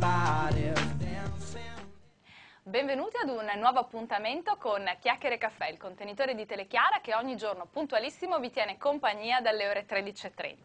somebody Benvenuti ad un nuovo appuntamento con Chiacchiere Caffè, il contenitore di Telechiara che ogni giorno puntualissimo vi tiene compagnia dalle ore 13.30.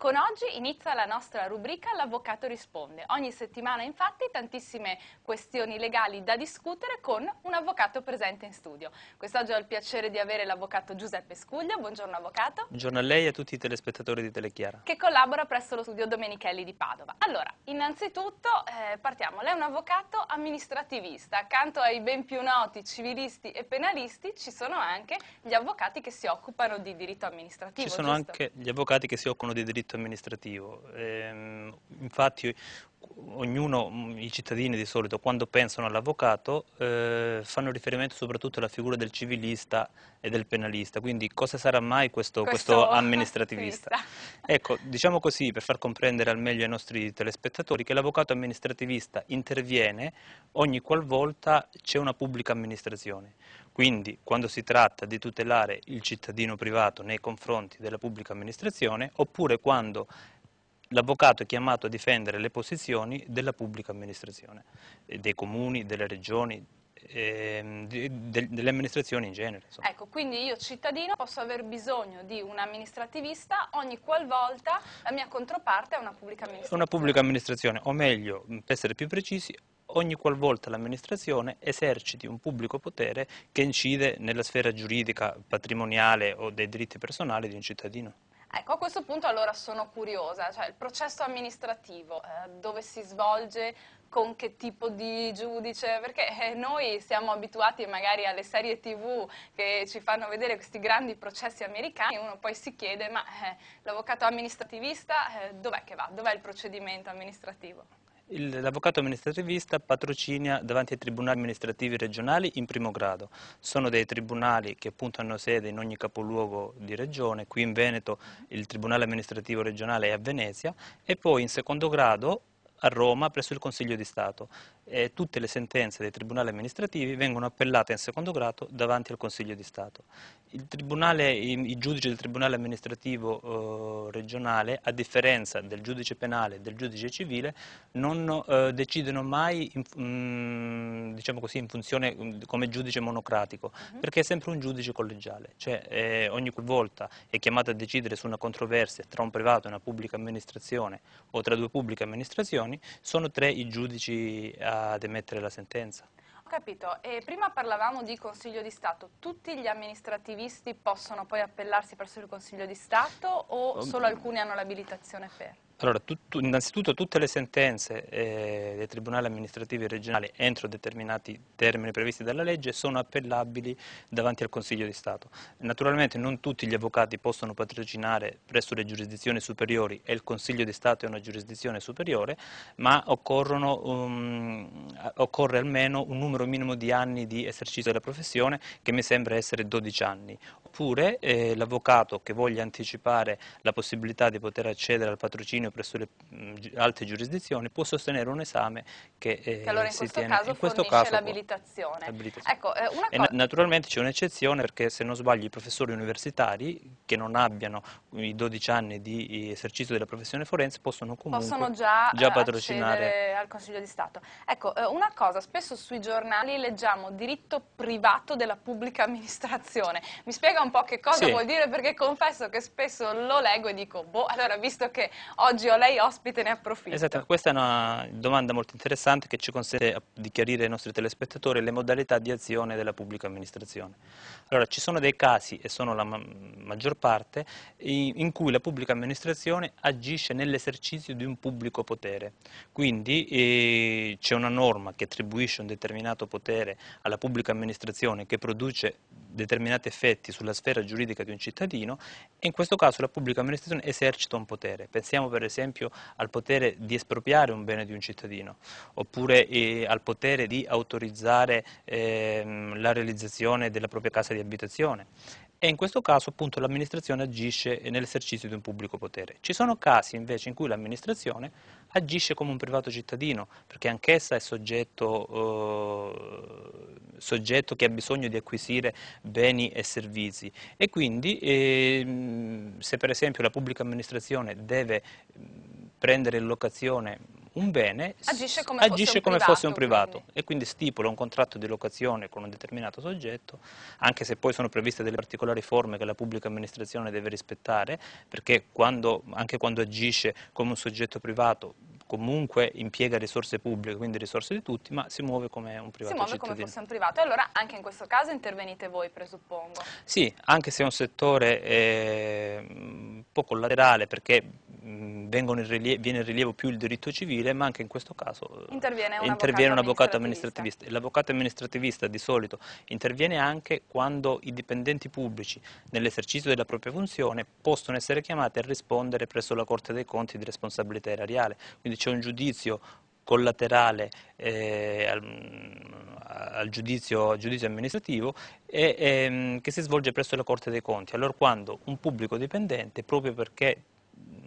Con oggi inizia la nostra rubrica L'Avvocato risponde. Ogni settimana infatti tantissime questioni legali da discutere con un avvocato presente in studio. Quest'oggi ho il piacere di avere l'avvocato Giuseppe Scuglia. Buongiorno avvocato. Buongiorno a lei e a tutti i telespettatori di Telechiara. Che collabora presso lo studio Domenichelli di Padova. Allora, innanzitutto eh, partiamo. Lei è un avvocato amministrativista accanto ai ben più noti civilisti e penalisti ci sono anche gli avvocati che si occupano di diritto amministrativo. Ci sono giusto? anche gli avvocati che si occupano di diritto amministrativo. Eh, infatti ognuno, mm, i cittadini di solito, quando pensano all'avvocato, eh, fanno riferimento soprattutto alla figura del civilista e del penalista, quindi cosa sarà mai questo, questo, questo amministrativista? ecco, diciamo così, per far comprendere al meglio ai nostri telespettatori, che l'avvocato amministrativista interviene ogni qualvolta c'è una pubblica amministrazione. Quindi, quando si tratta di tutelare il cittadino privato nei confronti della pubblica amministrazione, oppure quando l'avvocato è chiamato a difendere le posizioni della pubblica amministrazione, eh, dei comuni, delle regioni, ehm, delle amministrazioni in genere. Insomma. Ecco, quindi io cittadino posso aver bisogno di un amministrativista ogni qualvolta la mia controparte è una pubblica amministrazione. Una pubblica amministrazione, o meglio, mm, per essere più precisi, ogni qualvolta l'amministrazione eserciti un pubblico potere che incide nella sfera giuridica, patrimoniale o dei diritti personali di un cittadino. Ecco, a questo punto allora sono curiosa, cioè il processo amministrativo, eh, dove si svolge, con che tipo di giudice, perché eh, noi siamo abituati magari alle serie tv che ci fanno vedere questi grandi processi americani, e uno poi si chiede ma eh, l'avvocato amministrativista eh, dov'è che va, dov'è il procedimento amministrativo? L'avvocato amministrativista patrocinia davanti ai tribunali amministrativi regionali in primo grado. Sono dei tribunali che appunto hanno sede in ogni capoluogo di regione, qui in Veneto il tribunale amministrativo regionale è a Venezia e poi in secondo grado a Roma presso il Consiglio di Stato eh, tutte le sentenze dei tribunali amministrativi vengono appellate in secondo grado davanti al Consiglio di Stato. Il, il, il giudice del Tribunale amministrativo eh, regionale, a differenza del giudice penale e del giudice civile, non eh, decidono mai in, mh, mhmm, diciamo così, in funzione mh, uhm, come giudice monocratico, uh -huh. perché è sempre un giudice collegiale, cioè eh, ogni volta è chiamato a decidere su una controversia tra un privato e una pubblica amministrazione o tra due pubbliche amministrazioni, sono tre i giudici a ad emettere la sentenza. Ho capito. E prima parlavamo di Consiglio di Stato. Tutti gli amministrativisti possono poi appellarsi presso il Consiglio di Stato o solo alcuni hanno l'abilitazione per? Allora, tutto, innanzitutto tutte le sentenze eh, dei tribunali amministrativi regionali entro determinati termini previsti dalla legge sono appellabili davanti al Consiglio di Stato. Naturalmente non tutti gli avvocati possono patrocinare presso le giurisdizioni superiori e il Consiglio di Stato è una giurisdizione superiore, ma um, occorre almeno un numero minimo di anni di esercizio della professione che mi sembra essere 12 anni. Oppure eh, l'avvocato che voglia anticipare la possibilità di poter accedere al patrocinio esame presso le mm, altre giurisdizioni può sostenere un esame che, eh, che allora in si questo tiene caso in questo caso l'abilitazione. Ecco, eh, cosa... naturalmente c'è un'eccezione perché se non sbaglio i professori universitari che non abbiano i 12 anni di esercizio della professione forense possono comunque possono già, già eh, patrocinare al Consiglio di Stato. Ecco, eh, una cosa, spesso sui giornali leggiamo diritto privato della pubblica amministrazione. Mi spiega un po' che cosa sì. vuol dire perché confesso che spesso lo leggo e dico, boh, allora visto che oggi oggi lei ospite, ne approfitto. Esatto, questa è una domanda molto interessante che ci consente di chiarire ai nostri telespettatori le modalità di azione della pubblica amministrazione. Allora, ci sono dei casi, e sono la ma maggior parte, in cui la pubblica amministrazione agisce nell'esercizio di un pubblico potere. Quindi eh, c'è una norma che attribuisce un determinato potere alla pubblica amministrazione che produce determinati effetti sulla sfera giuridica di un cittadino e in questo caso la pubblica amministrazione esercita un potere. Pensiamo per esempio al potere di espropriare un bene di un cittadino oppure eh, al potere di autorizzare eh, la realizzazione della propria casa di abitazione e in questo caso appunto l'amministrazione agisce nell'esercizio di un pubblico potere. Ci sono casi invece in cui l'amministrazione agisce come un privato cittadino, perché anch'essa è soggetto, eh, soggetto, che ha bisogno di acquisire beni e servizi e quindi eh, se per esempio la pubblica amministrazione deve prendere in locazione un bene agisce come, agisce fosse, un privato, fosse, un privato quindi. e quindi stipula un contratto di locazione con un determinato soggetto, anche se poi sono previste delle particolari forme che la pubblica amministrazione deve rispettare, perché quando, anche quando agisce come un soggetto privato comunque impiega risorse pubbliche, quindi risorse di tutti, ma si muove come un privato. Si muove cittadino. come fosse un privato. E allora anche in questo caso intervenite voi, presuppongo? Sì, anche se è un settore eh, un po' collaterale, perché in rilievo, viene in rilievo più il diritto civile, ma anche in questo caso eh, interviene un, interviene avvocato, amministrativista. L'avvocato amministrativista di solito interviene anche quando i dipendenti pubblici, nell'esercizio della propria funzione, possono essere chiamati a rispondere presso la Corte dei Conti di responsabilità erariale. Quindi c'è un giudizio collaterale eh, al, al, giudizio, giudizio, amministrativo e, e, ehm, che si svolge presso la Corte dei Conti, allora quando un pubblico dipendente, proprio perché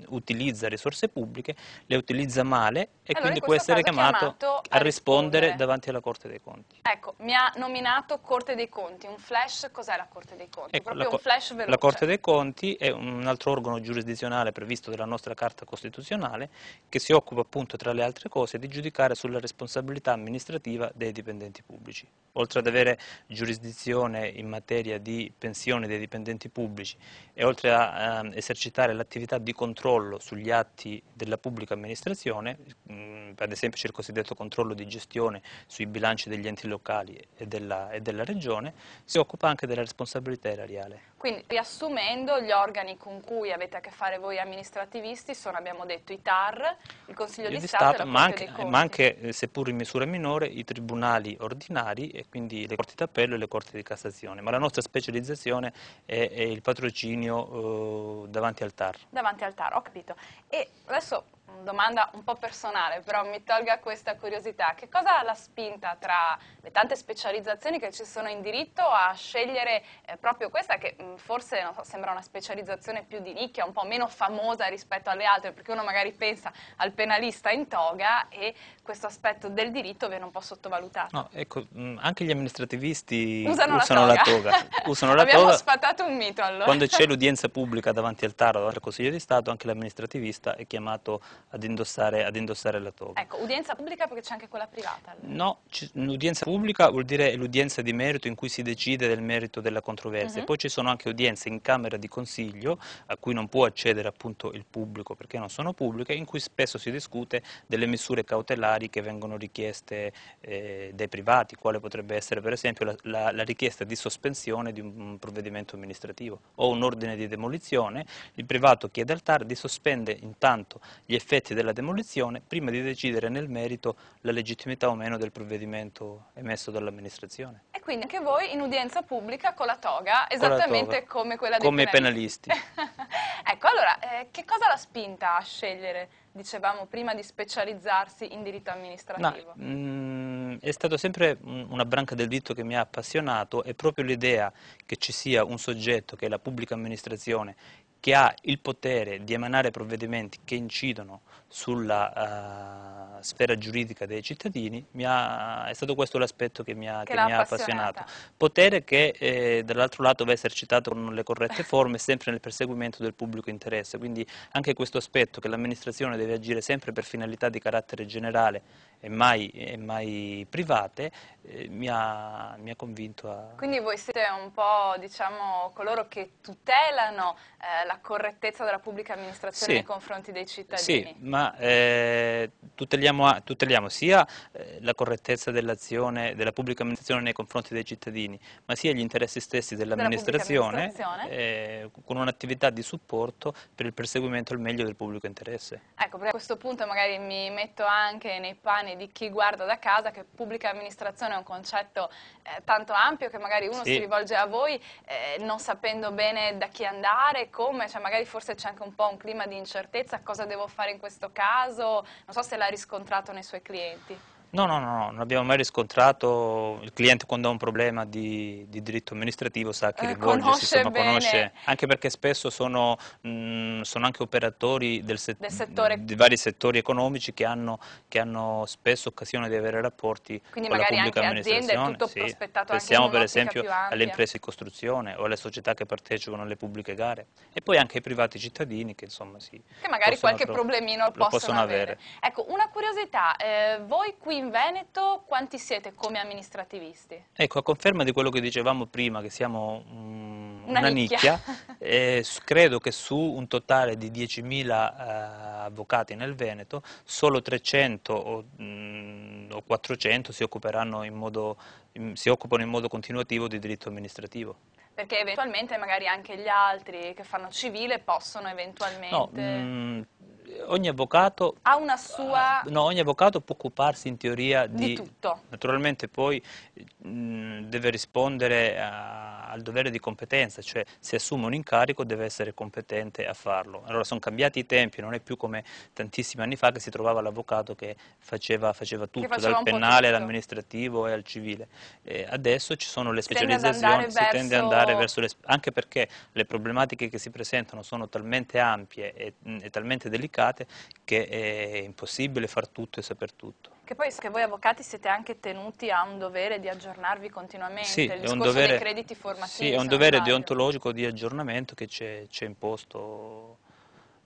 utilizza risorse pubbliche, le utilizza male e allora quindi può essere chiamato, chiamato, a rispondere, rispondere davanti alla Corte dei Conti. Ecco, mi ha nominato Corte dei Conti, un flash, cos'è la Corte dei Conti? Ecco, Proprio un flash veloce. La Corte dei Conti è un altro organo giurisdizionale previsto dalla nostra Carta Costituzionale che si occupa appunto tra le altre cose di giudicare sulla responsabilità amministrativa dei dipendenti pubblici. Oltre ad avere giurisdizione in materia di pensione dei dipendenti pubblici e oltre a ehm, esercitare l'attività di controllo sugli atti della pubblica amministrazione, mm, ad esempio c'è il cosiddetto controllo di gestione sui bilanci degli enti locali e della, e della regione, si occupa anche della responsabilità erariale. Quindi riassumendo gli organi con cui avete a che fare voi amministrativisti sono abbiamo detto i TAR, il Consiglio di, di Stato, Stato ma, anche, ma anche eh, seppur in misura minore i tribunali ordinari e quindi le corti d'appello e le corti di Cassazione, ma la nostra specializzazione è, è il patrocinio eh, davanti al TAR. Davanti al tarot, ho capito. E adesso domanda un po' personale, però mi tolga questa curiosità. Che cosa l'ha spinta tra le tante specializzazioni che ci sono in diritto a scegliere eh, proprio questa che mh, mm, forse so, sembra una specializzazione più di nicchia, un po' meno famosa rispetto alle altre, perché uno magari pensa al penalista in toga e questo aspetto del diritto viene un po' sottovalutato. No, ecco, mh, mm, anche gli amministrativisti usano, usano la toga. La toga. Usano la Abbiamo toga. spatato un mito allora. Quando c'è l'udienza pubblica davanti al TAR, davanti al Consiglio di Stato, anche l'amministrativista è chiamato ad indossare, ad indossare la toga. Ecco, udienza pubblica perché c'è anche quella privata? No, l'udienza pubblica vuol dire l'udienza di merito in cui si decide del merito della controversia. Uh mhm. -huh. Poi ci sono anche udienze in Camera di Consiglio a cui non può accedere appunto il pubblico perché non sono pubbliche, in cui spesso si discute delle misure cautelari che vengono richieste eh, dai privati, quale potrebbe essere per esempio la, la, la richiesta di sospensione di un, un provvedimento amministrativo o un ordine di demolizione, il privato chiede al TAR di sospendere intanto gli effetti effetti della demolizione prima di decidere nel merito la legittimità o meno del provvedimento emesso dall'amministrazione. E quindi anche voi in udienza pubblica con la toga, esattamente la toga, come quella dei come penalisti. penalisti. ecco, allora, eh, che cosa l'ha spinta a scegliere, dicevamo prima, di specializzarsi in diritto amministrativo? No, mm, mh, è stata sempre una branca del diritto che mi ha appassionato è proprio l'idea che ci sia un soggetto che è la pubblica amministrazione che ha il potere di emanare provvedimenti che incidono sulla uh, sfera giuridica dei cittadini, ha, è stato questo l'aspetto che mi ha, che che mi ha appassionato. Potere che eh, dall'altro lato va esercitato con le corrette forme, sempre nel perseguimento del pubblico interesse, quindi anche questo aspetto che l'amministrazione deve agire sempre per finalità di carattere generale e mai, e mai private, eh, mi, ha, mi, ha, convinto a... Quindi voi siete un po' diciamo, coloro che tutelano eh, la correttezza della pubblica amministrazione sì. nei confronti dei cittadini? Sì, ma eh, tuteliamo, tuteliamo, sia eh, la correttezza dell'azione della pubblica amministrazione nei confronti dei cittadini, ma sia gli interessi stessi dell'amministrazione dell eh, con un'attività di supporto per il perseguimento al meglio del pubblico interesse. Ecco, perché a questo punto magari mi metto anche nei panni opinioni di chi guarda da casa che pubblica amministrazione è un concetto eh, tanto ampio che magari uno sì. si rivolge a voi eh, non sapendo bene da chi andare, come, cioè magari forse c'è anche un po' un clima di incertezza, cosa devo fare in questo caso, non so se l'ha riscontrato nei suoi clienti. No, no, no, non abbiamo mai riscontrato, il cliente quando ha un problema di, di diritto amministrativo sa che eh, rivolgersi, conosce, conosce, anche perché spesso sono, mh, mm, sono anche operatori del se del settore... di vari settori economici che hanno, che hanno, spesso occasione di avere rapporti Quindi con la pubblica amministrazione. Quindi magari sì. Pensiamo per esempio alle imprese di costruzione o alle società che partecipano alle pubbliche gare e poi anche ai privati cittadini che insomma sì. Che magari qualche problemino possono, possono avere. avere. Ecco, una curiosità, eh, voi qui in Veneto quanti siete come amministrativisti? Ecco, a conferma di quello che dicevamo prima, che siamo um, una, una, nicchia, nicchia eh, credo che su un totale di 10.000 eh, avvocati nel Veneto, solo 300 o, mh, mm, o 400 si, in modo, in, si occupano in modo continuativo di diritto amministrativo perché eventualmente magari anche gli altri che fanno civile possono eventualmente... No, mh, mm, ogni avvocato ha una sua... Ah, no, ogni avvocato può occuparsi in teoria di, di tutto. Naturalmente poi mh, deve rispondere a, al dovere di competenza, cioè se assume un incarico deve essere competente a farlo. Allora sono cambiati i tempi, non è più come tantissimi anni fa che si trovava l'avvocato che faceva, faceva tutto, che faceva dal penale all'amministrativo e al civile. E adesso ci sono le specializzazioni, si tende ad andare verso, le, anche perché le problematiche che si presentano sono talmente ampie e, mh, e talmente delicate complicate che è impossibile far tutto e saper tutto. Che poi che voi avvocati siete anche tenuti a un dovere di aggiornarvi continuamente, sì, il discorso dovere, dei crediti formativi. Sì, è un dovere deontologico di aggiornamento che ci è imposto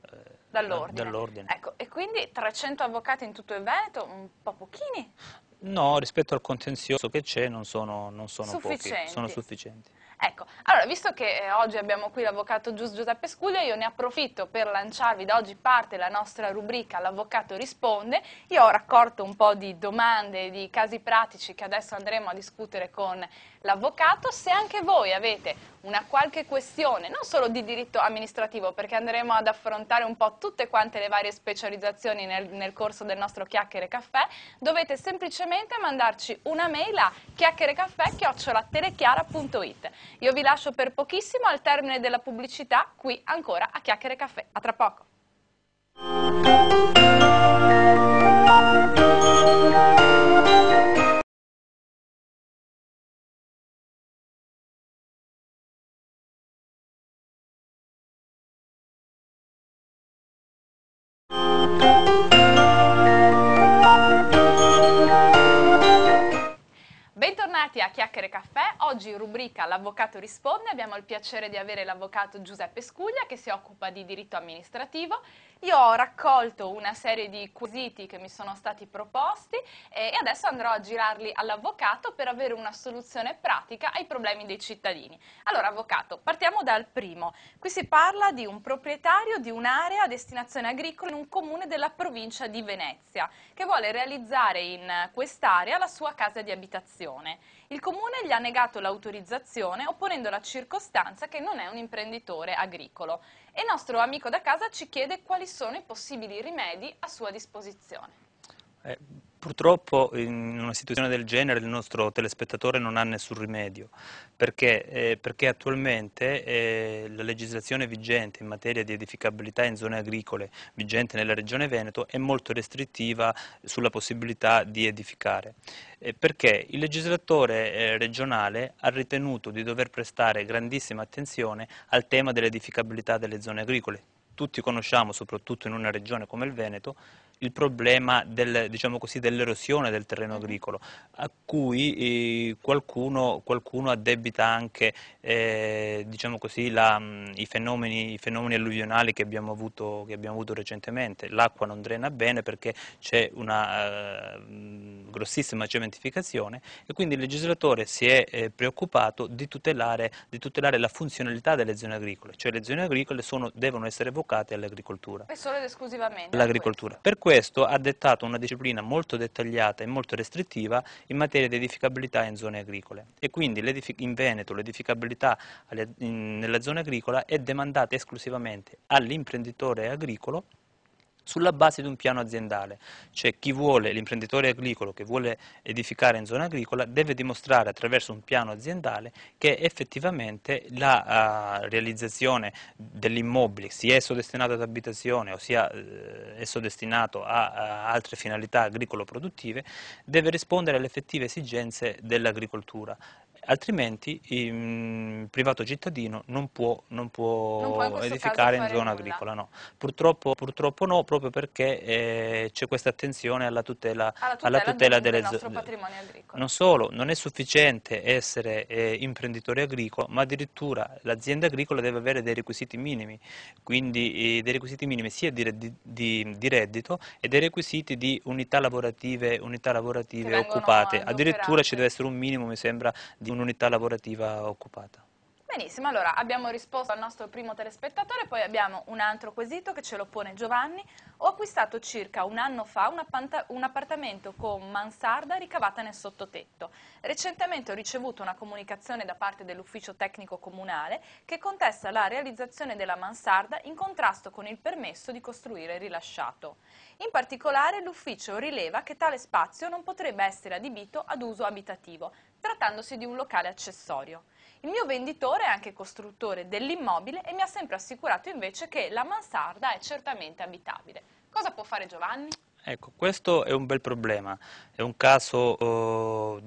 eh, dall'ordine. ecco, e quindi 300 avvocati in tutto il Veneto, un po' pochini? No, rispetto al contenzioso che c'è non sono, non sono pochi, sono sufficienti. Ecco, allora, visto che eh, oggi abbiamo qui l'avvocato Giuseppe Scuglia, io ne approfitto per lanciarvi da oggi parte la nostra rubrica L'avvocato risponde. Io ho raccolto un po' di domande, di casi pratici che adesso andremo a discutere con l'avvocato. Se anche voi avete una qualche questione, non solo di diritto amministrativo, perché andremo ad affrontare un po' tutte quante le varie specializzazioni nel, nel corso del nostro Chiacchiere Caffè, dovete semplicemente mandarci una mail a chiacchierecaffè.telechiara.it. Io vi lascio per pochissimo al termine della pubblicità, qui ancora a Chiacchiere Caffè. A tra poco. Bentornati a Chiacchiere Caffè, Oggi in rubrica L'Avvocato risponde abbiamo il piacere di avere l'Avvocato Giuseppe Scuglia che si occupa di diritto amministrativo. Io ho raccolto una serie di quesiti che mi sono stati proposti eh, e adesso andrò a girarli all'Avvocato per avere una soluzione pratica ai problemi dei cittadini. Allora Avvocato, partiamo dal primo. Qui si parla di un proprietario di un'area a destinazione agricola in un comune della provincia di Venezia che vuole realizzare in quest'area la sua casa di abitazione. Il comune gli ha negato l'autorizzazione opponendo la circostanza che non è un imprenditore agricolo e il nostro amico da casa ci chiede quali sono i possibili rimedi a sua disposizione. Eh, purtroppo in una situazione del genere il nostro telespettatore non ha nessun rimedio, perché, eh, perché attualmente eh, la legislazione vigente in materia di edificabilità in zone agricole vigente nella regione Veneto è molto restrittiva sulla possibilità di edificare, eh, perché il legislatore eh, regionale ha ritenuto di dover prestare grandissima attenzione al tema dell'edificabilità delle zone agricole. Tutti conosciamo, soprattutto in una regione come il Veneto, il problema del, diciamo così, dell'erosione del terreno mhm. agricolo, a cui eh, qualcuno, qualcuno, addebita anche eh, diciamo così, la, mm, i, fenomeni, i, fenomeni, alluvionali che abbiamo avuto, che abbiamo avuto recentemente. L'acqua non drena bene perché c'è una eh, grossissima cementificazione e quindi il legislatore si è eh, preoccupato di tutelare, di tutelare, la funzionalità delle zone agricole, cioè le zone agricole sono, devono essere vocate all'agricoltura. E solo ed esclusivamente? All'agricoltura. Questo ha dettato una disciplina molto dettagliata e molto restrittiva in materia di edificabilità in zone agricole e quindi in Veneto l'edificabilità nella zona agricola è demandata esclusivamente all'imprenditore agricolo sulla base di un piano aziendale, cioè chi vuole, l'imprenditore agricolo che vuole edificare in zona agricola deve dimostrare attraverso un piano aziendale che effettivamente la uh, realizzazione dell'immobile, sia esso destinato ad abitazione o sia uh, esso destinato a, a altre finalità agricolo-produttive, deve rispondere alle effettive esigenze dell'agricoltura altrimenti mm, il privato cittadino non può, non può, non può in edificare in zona nulla. agricola. No. Purtroppo, purtroppo, no, proprio perché eh, c'è questa attenzione alla tutela, alla tutela, alla tutela delle zone. Non solo, non è sufficiente essere eh, imprenditore agricolo, ma addirittura l'azienda agricola deve avere dei requisiti minimi, quindi eh, dei requisiti minimi sia di, di, di, reddito e dei requisiti di unità lavorative, unità lavorative occupate. Addirittura ci deve essere un minimo, mi sembra, di un un'unità lavorativa occupata. Benissimo, allora abbiamo risposto al nostro primo telespettatore, poi abbiamo un altro quesito che ce lo pone Giovanni. Ho acquistato circa un anno fa un, un, appartamento con mansarda ricavata nel sottotetto. Recentemente ho ricevuto una comunicazione da parte dell'ufficio tecnico comunale che contesta la realizzazione della mansarda in contrasto con il permesso di costruire rilasciato. In particolare l'ufficio rileva che tale spazio non potrebbe essere adibito ad uso abitativo, trattandosi di un locale accessorio. Il mio venditore è anche costruttore dell'immobile e mi ha sempre assicurato invece che la mansarda è certamente abitabile. Cosa può fare Giovanni? Ecco, questo è un bel problema, è un caso eh,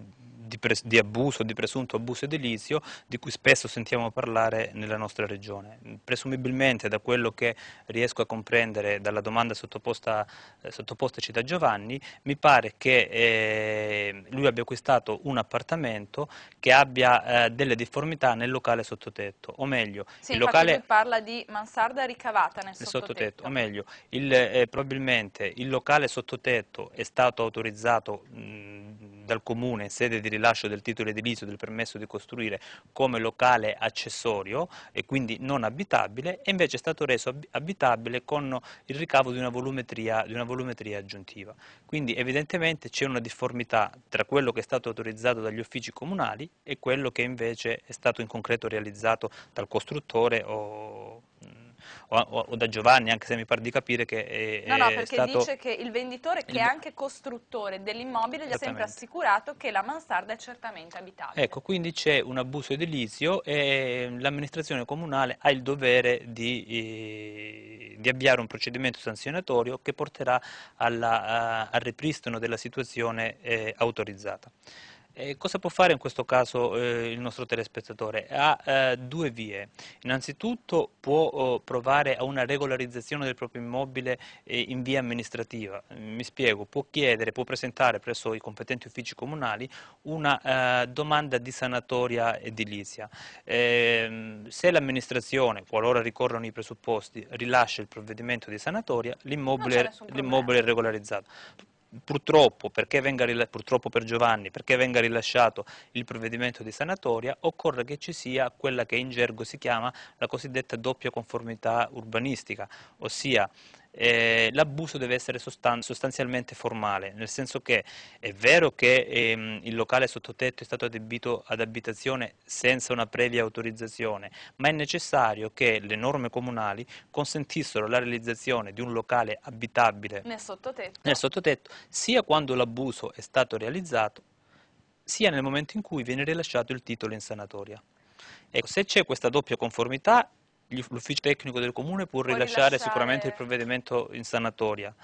di, di, abuso, di presunto abuso edilizio di cui spesso sentiamo parlare nella nostra regione. Presumibilmente da quello che riesco a comprendere dalla domanda sottoposta, eh, sottopostaci da Giovanni, mi pare che eh, lui abbia acquistato un appartamento che abbia eh, delle difformità nel locale sottotetto, o meglio, sì, il locale... Lui parla di mansarda ricavata nel, sottotetto. sottotetto. O meglio, il, eh, probabilmente il locale sottotetto è stato autorizzato mh, dal Comune in sede di rilascio del titolo edilizio del permesso di costruire come locale accessorio e quindi non abitabile e invece è stato reso abitabile con il ricavo di una volumetria, di una volumetria aggiuntiva. Quindi evidentemente c'è una difformità tra quello che è stato autorizzato dagli uffici comunali e quello che invece è stato in concreto realizzato dal costruttore o mm, o, o, o da Giovanni, anche se mi pare di capire che è, eh, No, no, perché stato... dice che il venditore, che il... è anche costruttore dell'immobile, gli ha sempre assicurato che la mansarda è certamente abitabile. Ecco, quindi c'è un abuso edilizio e l'amministrazione comunale ha il dovere di, eh, di, avviare un procedimento sanzionatorio che porterà alla, a, al ripristino della situazione eh, autorizzata. Eh, cosa può fare in questo caso eh, il nostro telespettatore? Ha eh, due vie. Innanzitutto può oh, provare a una regolarizzazione del proprio immobile eh, in via amministrativa. Mi spiego, può chiedere, può presentare presso i competenti uffici comunali una eh, domanda di sanatoria edilizia. Ehm, se l'amministrazione, qualora ricorrono i presupposti, rilascia il provvedimento di sanatoria, l'immobile è regolarizzato purtroppo, venga, purtroppo, per Giovanni, perché venga rilasciato il provvedimento di sanatoria, occorre che ci sia quella che in gergo si chiama la cosiddetta doppia conformità urbanistica, ossia eh, l'abuso deve essere sostan sostanzialmente formale, nel senso che è vero che ehm, il locale sottotetto è stato adibito ad abitazione senza una previa autorizzazione, ma è necessario che le norme comunali consentissero la realizzazione di un locale abitabile nel sottotetto, nel sottotetto sia quando l'abuso è stato realizzato, sia nel momento in cui viene rilasciato il titolo in sanatoria. Ecco, se c'è questa doppia conformità l'ufficio tecnico del comune può, può rilasciare, rilasciare, sicuramente il provvedimento in sanatoria,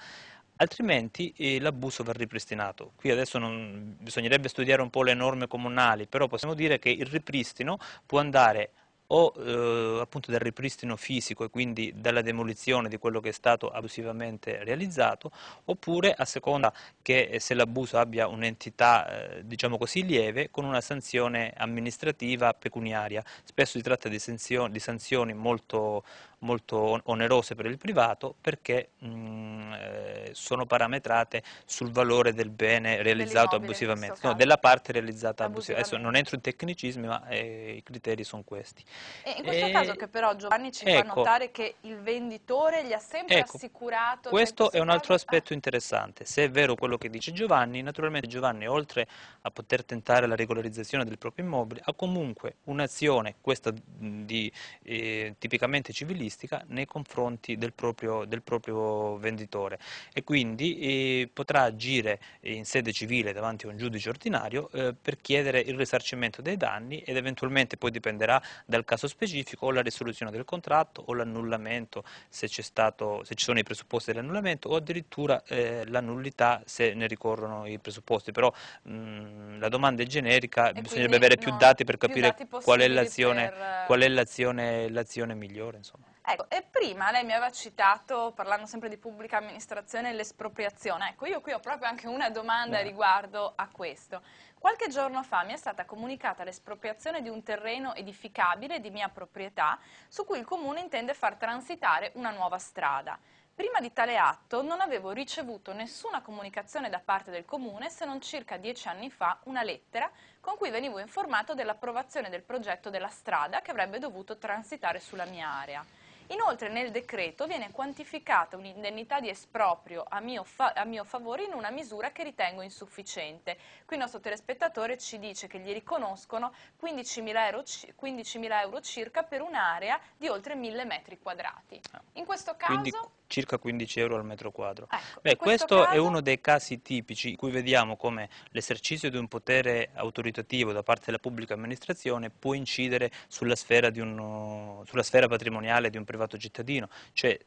altrimenti eh, l'abuso va ripristinato. Qui adesso non, bisognerebbe studiare un po' le norme comunali, però possiamo dire che il ripristino può andare o eh, appunto del ripristino fisico e quindi dalla demolizione di quello che è stato abusivamente realizzato, oppure a seconda che eh, se l'abuso abbia un'entità eh, diciamo così lieve con una sanzione amministrativa pecuniaria. Spesso si tratta di sanzioni, di sanzioni molto, molto onerose per il privato perché mh, mm, eh, sono parametrate sul valore del bene realizzato abusivamente, no, della parte realizzata abusivamente. abusivamente. Adesso non entro in tecnicismi ma eh, i criteri sono questi. E in questo e... caso che però Giovanni ci ecco. fa notare che il venditore gli ha sempre ecco. assicurato... Questo è un altro aspetto interessante. Se è vero quello che dice Giovanni, naturalmente Giovanni oltre a poter tentare la regolarizzazione del proprio immobile ha comunque un'azione, questa di, eh, tipicamente civilistica, nei confronti del proprio, del proprio venditore e quindi eh, potrà agire in sede civile davanti a un giudice ordinario eh, per chiedere il risarcimento dei danni ed eventualmente poi dipenderà dal caso specifico o la risoluzione del contratto o l'annullamento se, se ci sono i presupposti dell'annullamento o addirittura eh, la nullità se ne ricorrono i presupposti, però mh, mm, la domanda è generica, e bisognerebbe avere no, più dati per capire dati qual è l'azione per... Eh, migliore. Insomma. Ecco, e prima lei mi aveva citato, parlando sempre di pubblica amministrazione, l'espropriazione. Ecco, io qui ho proprio anche una domanda Beh. riguardo a questo. Qualche giorno fa mi è stata comunicata l'espropriazione di un terreno edificabile di mia proprietà su cui il comune intende far transitare una nuova strada. Prima di tale atto non avevo ricevuto nessuna comunicazione da parte del comune se non circa dieci anni fa una lettera con cui venivo informato dell'approvazione del progetto della strada che avrebbe dovuto transitare sulla mia area. Inoltre nel decreto viene quantificata un'indennità di esproprio a mio, a mio, favore in una misura che ritengo insufficiente. Qui il nostro telespettatore ci dice che gli riconoscono 15.000 euro, 15 euro, circa per un'area di oltre 1.000 metri quadrati. Ah. In questo caso... Quindi circa 15 euro al metro quadro. Ecco, Beh, questo, questo caso... è uno dei casi tipici in cui vediamo come l'esercizio di un potere autoritativo da parte della pubblica amministrazione può incidere sulla sfera, un, sulla sfera patrimoniale di un privato privato cittadino, cioè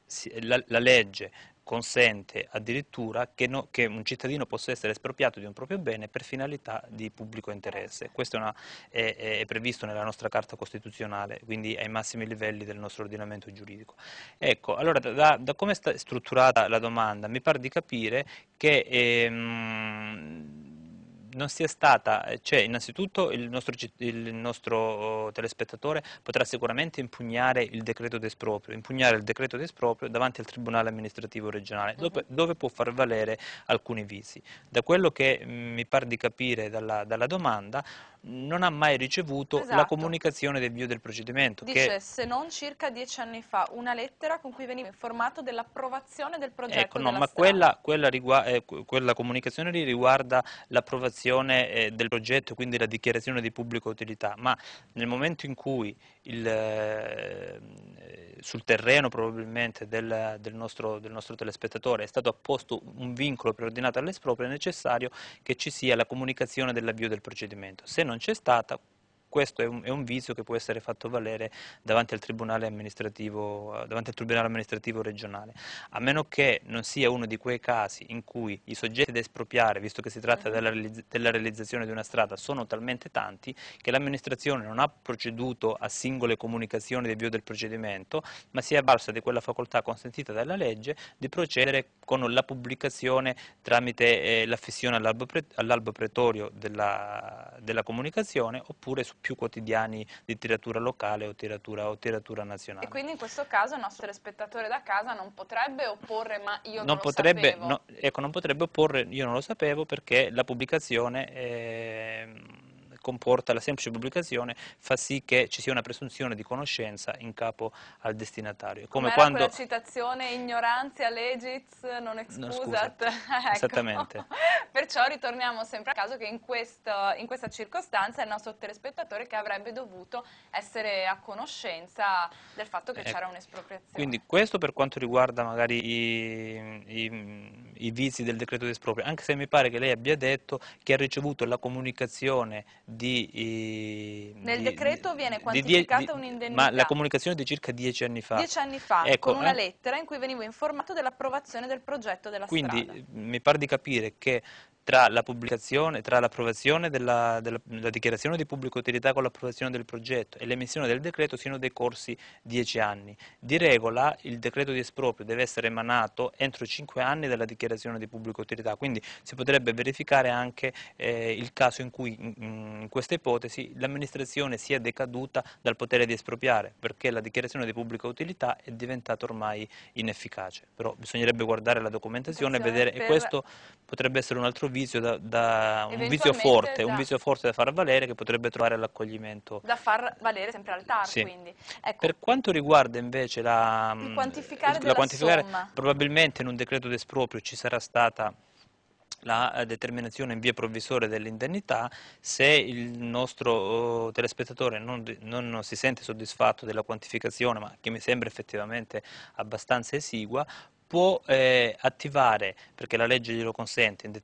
la, la legge consente addirittura che, no, che, un cittadino possa essere espropriato di un proprio bene per finalità di pubblico interesse. Questo è, una, è, è, previsto nella nostra Carta Costituzionale, quindi ai massimi livelli del nostro ordinamento giuridico. Ecco, allora da, da come è strutturata la domanda mi pare di capire che... Ehm, non sia stata, eh, cioè innanzitutto il nostro, il nostro, oh, telespettatore potrà sicuramente impugnare il decreto d'esproprio, impugnare il decreto d'esproprio davanti al Tribunale Amministrativo Regionale, mhm. dove, dove, può far valere alcuni visi. Da quello che mm, mi pare di capire dalla, dalla domanda, non ha mai ricevuto esatto. la comunicazione del vio del procedimento. Dice, che... se non circa dieci anni fa, una lettera con cui veniva informato dell'approvazione del progetto Ecco, no, ma quella, quella, eh, quella, comunicazione lì riguarda l'approvazione eh, del progetto, quindi la dichiarazione di pubblica utilità, ma nel momento in cui il, eh, sul terreno probabilmente del, del, nostro, del nostro telespettatore è stato apposto un vincolo preordinato all'esproprio, è necessario che ci sia la comunicazione dell'avvio del procedimento. Se non c'è stata, questo è un, è un, vizio che può essere fatto valere davanti al, tribunale amministrativo, davanti al Tribunale amministrativo regionale, a meno che non sia uno di quei casi in cui i soggetti da espropriare, visto che si tratta certo. della, della realizzazione di una strada, sono talmente tanti che l'amministrazione non ha proceduto a singole comunicazioni di avvio del procedimento, ma si è avvalsa di quella facoltà consentita dalla legge di procedere con la pubblicazione tramite eh, l'affissione all'albo pre, all pretorio della della comunicazione oppure su più quotidiani di tiratura locale o tiratura, o tiratura nazionale. E quindi in questo caso il nostro spettatore da casa non potrebbe opporre ma io non, non potrebbe, lo sapevo? No, ecco, non potrebbe opporre io non lo sapevo perché la pubblicazione... È ehm, comporta la semplice pubblicazione, fa sì che ci sia una presunzione di conoscenza in capo al destinatario. Come, Come quando... la citazione ignoranzia legis non excusat. ecco. Esattamente. Perciò ritorniamo sempre a caso che in, questo, in questa circostanza è il nostro telespettatore che avrebbe dovuto essere a conoscenza del fatto che ecco. c'era un'espropriazione. Quindi questo per quanto riguarda magari i, i, i vizi del decreto di esproprio, anche se mi pare che lei abbia detto che ha ricevuto la comunicazione di... Ehm, Nel di, decreto viene quantificata un'indennità. Ma la comunicazione di circa dieci anni fa. Dieci anni fa, ecco, con una eh. lettera in cui venivo informato dell'approvazione del progetto della quindi, strada. Quindi ehm, mi pare di capire che tra la pubblicazione, tra l'approvazione della, della, della, dichiarazione di pubblica utilità con l'approvazione del progetto e l'emissione del decreto siano decorsi dieci anni. Di regola il decreto di esproprio deve essere emanato entro cinque anni dalla dichiarazione di pubblica utilità, quindi si potrebbe verificare anche eh, il caso in cui in, in questa ipotesi l'amministrazione sia decaduta dal potere di espropriare, perché la dichiarazione di pubblica utilità è diventata ormai inefficace. Però bisognerebbe guardare la documentazione e cioè, vedere, e questo potrebbe essere un altro video vizio, da, da, un, vizio forte, da... un vizio forte, da far valere che potrebbe trovare l'accoglimento. Da far valere sempre al TAR, sì. quindi. Ecco. Per quanto riguarda invece la, il mm, quantificare, la quantificare probabilmente in un decreto d'esproprio ci sarà stata la eh, determinazione in via provvisoria dell'indennità, se il nostro oh, telespettatore non, non, si sente soddisfatto della quantificazione, ma che mi sembra effettivamente abbastanza esigua, può eh, attivare, perché la legge glielo consente in,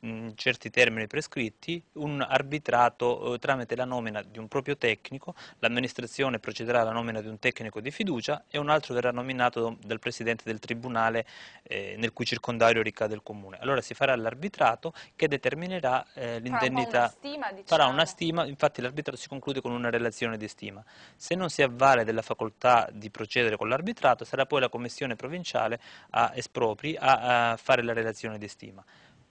in certi termini prescritti, un arbitrato eh, tramite la nomina di un proprio tecnico, l'amministrazione procederà alla nomina di un tecnico di fiducia e un altro verrà nominato dal presidente del tribunale eh, nel cui circondario ricade il comune. Allora si farà l'arbitrato che determinerà eh, l'indennità, diciamo. farà una stima, infatti l'arbitrato si conclude con una relazione di stima. Se non si avvale della facoltà di procedere con l'arbitrato sarà poi la commissione provinciale a espropri a, a fare la relazione di stima.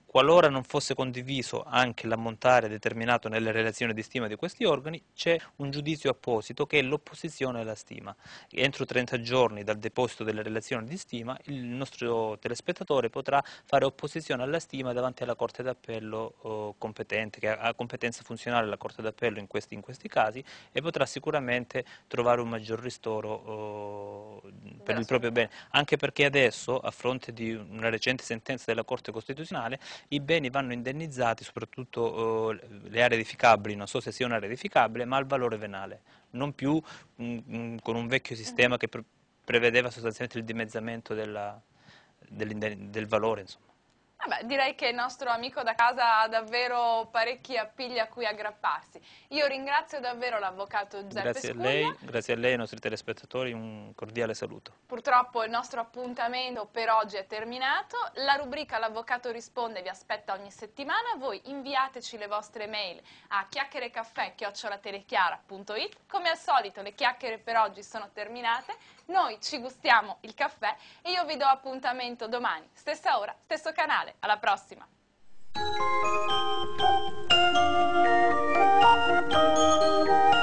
Qualora non fosse condiviso anche l'ammontare determinato nelle relazioni di stima di questi organi, c'è un giudizio apposito che è l'opposizione alla stima. Entro 30 giorni dal deposito delle relazioni di stima, il nostro telespettatore potrà fare opposizione alla stima davanti alla Corte d'Appello eh, competente, che ha competenza funzionale la Corte d'Appello in in questi casi, e potrà sicuramente trovare un maggior ristoro eh, per il proprio bene, anche perché adesso, a fronte di una recente sentenza della Corte Costituzionale, i beni vanno indennizzati, soprattutto eh, le aree edificabili, non so se sia un'area edificabile, ma al valore venale, non più mh, mm, mm, con un vecchio sistema mm. che pre prevedeva sostanzialmente il dimezzamento della, del valore. Insomma. Vabbè, direi che il nostro amico da casa ha davvero parecchi appigli a cui aggrapparsi. Io ringrazio davvero l'avvocato Giuseppe grazie A lei, grazie a lei e ai nostri telespettatori, un cordiale saluto. Purtroppo il nostro appuntamento per oggi è terminato. La rubrica L'Avvocato risponde vi aspetta ogni settimana. Voi inviateci le vostre mail a chiacchierecaffè.it. Come al solito le chiacchiere per oggi sono terminate. Noi ci gustiamo il caffè e io vi do appuntamento domani, stessa ora, stesso canale canale. Alla prossima! Thank you.